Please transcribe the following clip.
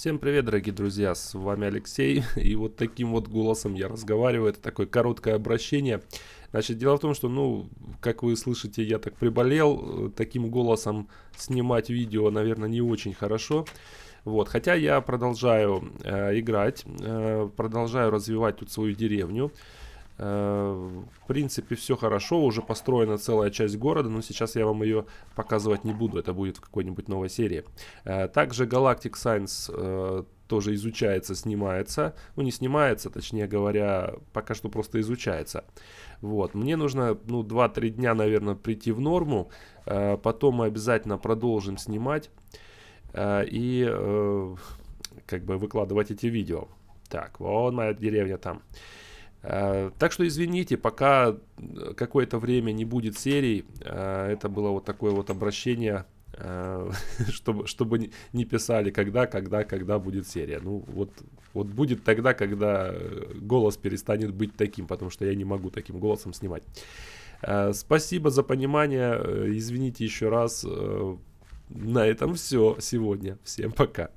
Всем привет, дорогие друзья, с вами Алексей, и вот таким вот голосом я разговариваю, это такое короткое обращение. Значит, дело в том, что, ну, как вы слышите, я так приболел, таким голосом снимать видео, наверное, не очень хорошо. Вот, хотя я продолжаю э, играть, э, продолжаю развивать тут свою деревню. В принципе, все хорошо, уже построена целая часть города, но сейчас я вам ее показывать не буду, это будет в какой-нибудь новой серии. Э, также Galactic Science э, тоже изучается, снимается. Ну, не снимается, точнее говоря, пока что просто изучается. Вот, мне нужно, ну, 2-3 дня, наверное, прийти в норму. Э, потом мы обязательно продолжим снимать и, как бы, выкладывать эти видео. Так, вон моя деревня там. Э, так что извините, пока э, какое-то время не будет серий, э, это было вот такое вот обращение, чтобы, чтобы не писали, когда, когда, когда будет серия. Ну вот, вот будет тогда, когда голос перестанет быть таким, потому что я не могу таким голосом снимать. Спасибо за понимание, извините еще раз. На этом все сегодня. Всем пока.